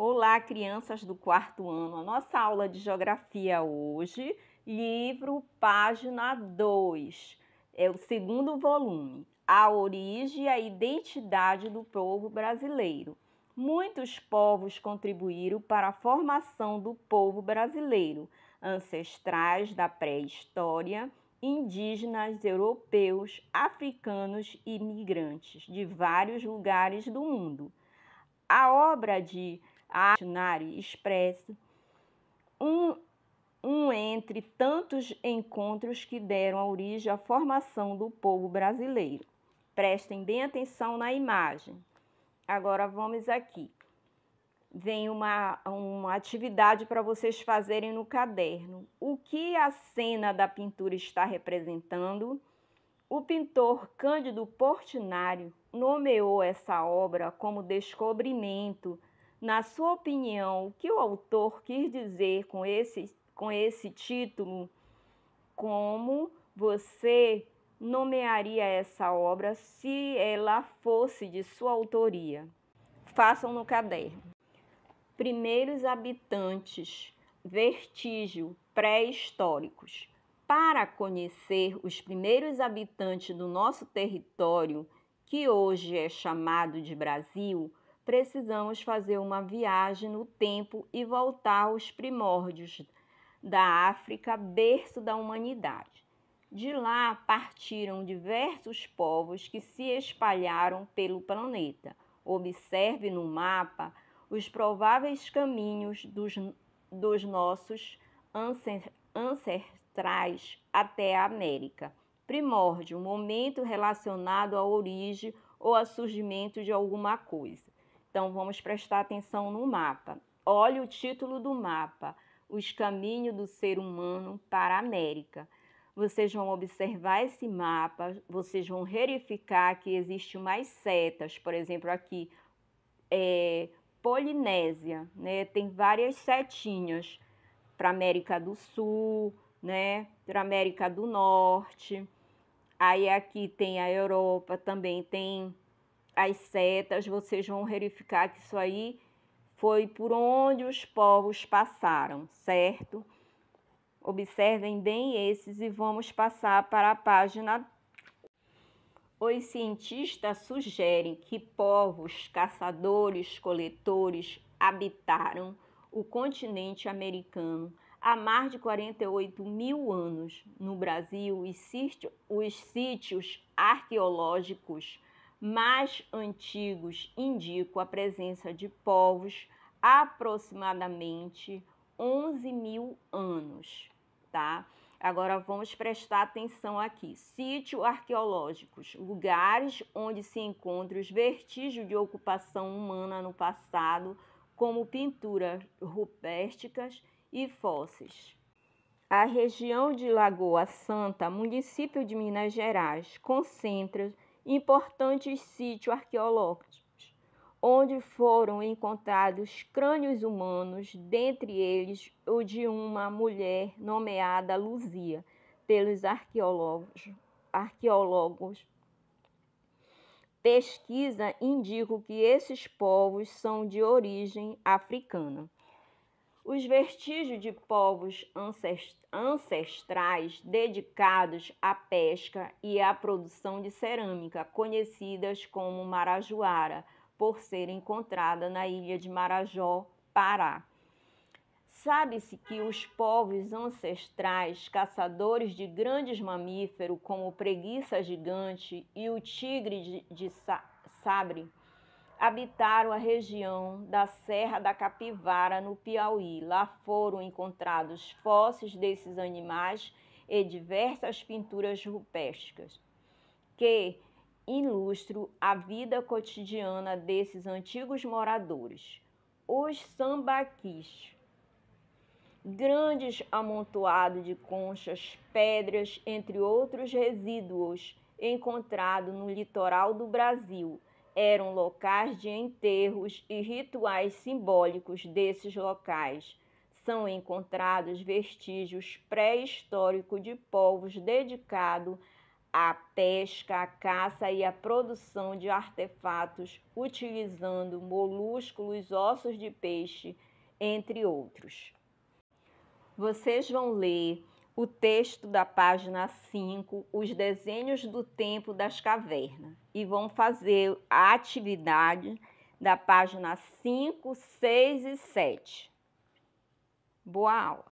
Olá, crianças do quarto ano. A nossa aula de geografia hoje, livro página 2, é o segundo volume, A Origem e a Identidade do Povo Brasileiro. Muitos povos contribuíram para a formação do povo brasileiro, ancestrais da pré-história, indígenas, europeus, africanos e migrantes de vários lugares do mundo. A obra de Imaginário expressa um, um entre tantos encontros que deram origem à formação do povo brasileiro. Prestem bem atenção na imagem. Agora vamos aqui. Vem uma, uma atividade para vocês fazerem no caderno. O que a cena da pintura está representando? O pintor Cândido Portinari nomeou essa obra como descobrimento na sua opinião, o que o autor quis dizer com esse, com esse título? Como você nomearia essa obra se ela fosse de sua autoria? Façam no caderno. Primeiros habitantes, vertígio, pré-históricos. Para conhecer os primeiros habitantes do nosso território, que hoje é chamado de Brasil, precisamos fazer uma viagem no tempo e voltar aos primórdios da África, berço da humanidade. De lá partiram diversos povos que se espalharam pelo planeta. Observe no mapa os prováveis caminhos dos, dos nossos ancestrais até a América. Primórdio, momento relacionado à origem ou ao surgimento de alguma coisa. Então vamos prestar atenção no mapa. Olhe o título do mapa: Os Caminhos do Ser Humano para a América. Vocês vão observar esse mapa, vocês vão verificar que existem mais setas, por exemplo, aqui é Polinésia, né? Tem várias setinhas para América do Sul, né? Para América do Norte. Aí aqui tem a Europa, também tem as setas, vocês vão verificar que isso aí foi por onde os povos passaram, certo? Observem bem esses e vamos passar para a página. Os cientistas sugerem que povos caçadores, coletores habitaram o continente americano há mais de 48 mil anos. No Brasil, os sítios, os sítios arqueológicos mais antigos indicam a presença de povos aproximadamente 11 mil anos, tá? Agora vamos prestar atenção aqui. Sítios arqueológicos, lugares onde se encontram os vestígios de ocupação humana no passado, como pinturas rupésticas e fósseis. A região de Lagoa Santa, município de Minas Gerais, concentra importantes sítios arqueológicos, onde foram encontrados crânios humanos, dentre eles o de uma mulher nomeada Luzia, pelos arqueólogos. arqueólogos. Pesquisa indica que esses povos são de origem africana. Os vestígios de povos ancestrais dedicados à pesca e à produção de cerâmica, conhecidas como Marajoara, por ser encontrada na ilha de Marajó, Pará. Sabe-se que os povos ancestrais, caçadores de grandes mamíferos como preguiça gigante e o tigre de, de sa sabre, habitaram a região da Serra da Capivara, no Piauí. Lá foram encontrados fósseis desses animais e diversas pinturas rupestres que ilustram a vida cotidiana desses antigos moradores, os sambaquis. Grandes amontoados de conchas, pedras, entre outros resíduos, encontrado no litoral do Brasil eram locais de enterros e rituais simbólicos desses locais. São encontrados vestígios pré-históricos de povos dedicados à pesca, à caça e à produção de artefatos, utilizando molúsculos, ossos de peixe, entre outros. Vocês vão ler o texto da página 5, os desenhos do tempo das cavernas, e vão fazer a atividade da página 5, 6 e 7. Boa aula!